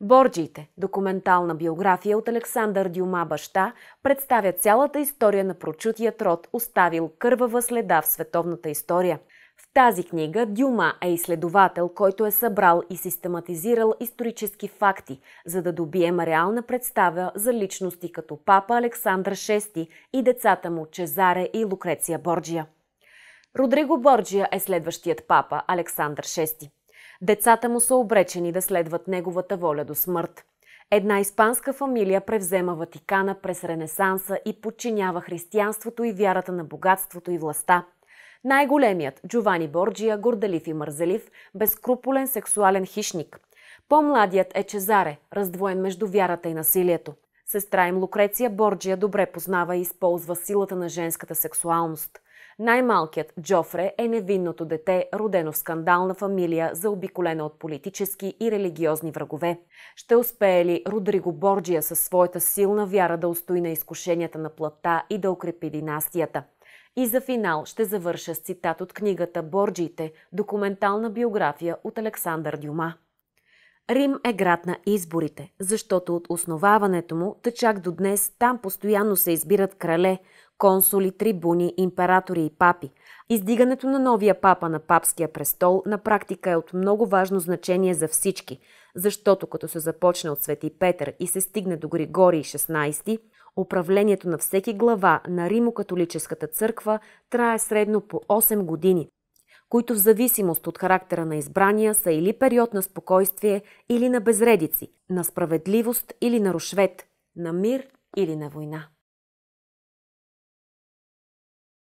Борджиите – документална биография от Александър Дюма баща, представя цялата история на прочутият род, оставил кървава следа в световната история. В тази книга Дюма е изследовател, който е събрал и систематизирал исторически факти, за да добием реална представа за личности като папа Александър VI и децата му Чезаре и Лукреция Борджия. Родриго Борджия е следващият папа Александър VI. Децата му са обречени да следват неговата воля до смърт. Една испанска фамилия превзема Ватикана през Ренесанса и подчинява християнството и вярата на богатството и властта. Най-големият Джовани Борджия, горделив и мързелив, безкруполен сексуален хищник. По-младият е Чезаре, раздвоен между вярата и насилието. Сестра им Лукреция Борджия добре познава и използва силата на женската сексуалност – най-малкият Джофре е невинното дете, родено в скандална фамилия, заобиколена от политически и религиозни врагове. Ще успее ли Родриго Борджия със своята силна вяра да устои на изкушенията на плата и да укрепи династията? И за финал ще завърша с цитат от книгата Борджиите – документална биография от Александър Дюма. Рим е град на изборите, защото от основаването му, тъчак до днес, там постоянно се избират крале, консули, трибуни, императори и папи. Издигането на новия папа на папския престол на практика е от много важно значение за всички, защото като се започне от Свети Петър и се стигне до Григорий XVI, управлението на всеки глава на Римокатолическата църква трае средно по 8 години, които в зависимост от характера на избрания са или период на спокойствие или на безредици, на справедливост или на рушвет, на мир или на война.